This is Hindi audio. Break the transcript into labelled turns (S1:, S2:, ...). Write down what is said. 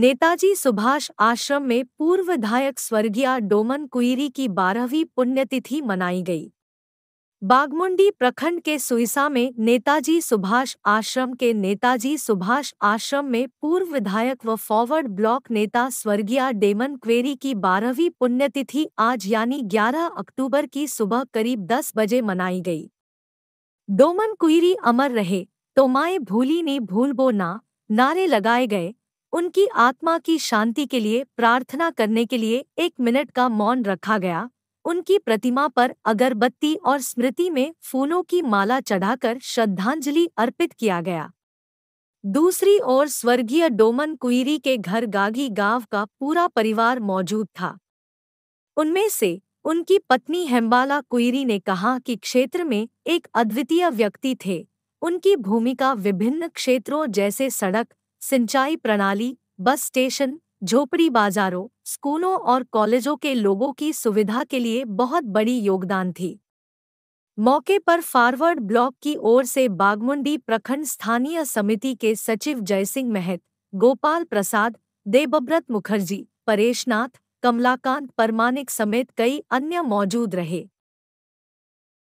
S1: नेताजी सुभाष आश्रम में पूर्व विधायक स्वर्गीय डोमन कुइरी की बारहवीं पुण्यतिथि मनाई गई बागमुंडी प्रखंड के सुइसा में नेताजी सुभाष आश्रम के नेताजी सुभाष आश्रम में पूर्व विधायक व फॉरवर्ड ब्लॉक नेता स्वर्गीय डेमन क्वेरी की बारहवीं पुण्यतिथि आज यानी 11 अक्टूबर की सुबह करीब 10 बजे मनाई गई डोमन कुईरी अमर रहे तो माए भूली ने भूलबो ना नारे लगाए गए उनकी आत्मा की शांति के लिए प्रार्थना करने के लिए एक मिनट का मौन रखा गया उनकी प्रतिमा पर अगरबत्ती और स्मृति में फूलों की माला चढ़ाकर श्रद्धांजलि अर्पित किया गया दूसरी ओर स्वर्गीय डोमन कुइरी के घर गागी गांव का पूरा परिवार मौजूद था उनमें से उनकी पत्नी हेम्बाला कुईरी ने कहा कि क्षेत्र में एक अद्वितीय व्यक्ति थे उनकी भूमिका विभिन्न क्षेत्रों जैसे सड़क सिंचाई प्रणाली बस स्टेशन झोपड़ी बाजारों स्कूलों और कॉलेजों के लोगों की सुविधा के लिए बहुत बड़ी योगदान थी मौके पर फॉरवर्ड ब्लॉक की ओर से बागमुंडी प्रखंड स्थानीय समिति के सचिव जयसिंह महत गोपाल प्रसाद देवव्रत मुखर्जी परेशनाथ कमलाकांत परमानिक समेत कई अन्य मौजूद रहे